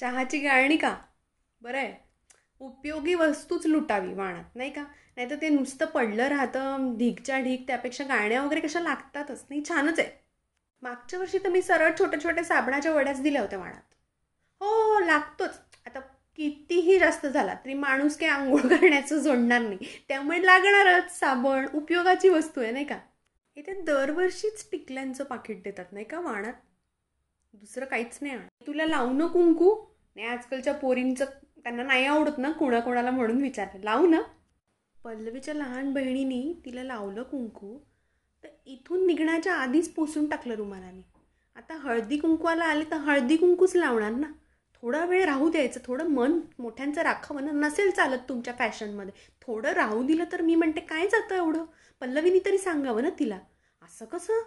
चहाची गाळणी का बरं आहे उपयोगी वस्तूच लुटावी वाणात नाही का नाही तर ते नुसतं पडलं राहतं ढीकच्या ढीक त्यापेक्षा गाळण्या वगैरे कशा लागतातच नाही छानच आहे मागच्या वर्षी तर मी सरळ छोट्या छोट्या साबणाच्या वड्याच दिल्या होत्या वाणात हो, हो लागतोच आता कितीही जास्त झाला तरी माणूस काही आंघोळ करण्याचं जोडणार नाही त्यामुळे लागणारच साबण उपयोगाची वस्तू आहे नाही का इथे दरवर्षीच पिकल्यांचं पाकिट देतात नाही का वाणात दुसरं काहीच नाही तुला लावणं कुंकू नाही आजकालच्या पोरींचं त्यांना नाही आवडत ना कोणाकोणाला म्हणून विचारलं लावू ना पल्लवीच्या लहान बहिणीनी तिला लावलं कुंकू तर इथून निघण्याच्या आधीच पोसून टाकलं रुमालाने आता हळदी कुंकूला आले तर हळदी कुंकूच लावणार ना थोडा वेळ राहू द्यायचं थोडं मन मोठ्यांचं राखावं ना नसेल चालत तुमच्या फॅशनमध्ये थोडं राहू दिलं तर मी म्हणते काय जातं एवढं पल्लवीनी तरी सांगावं ना तिला असं कसं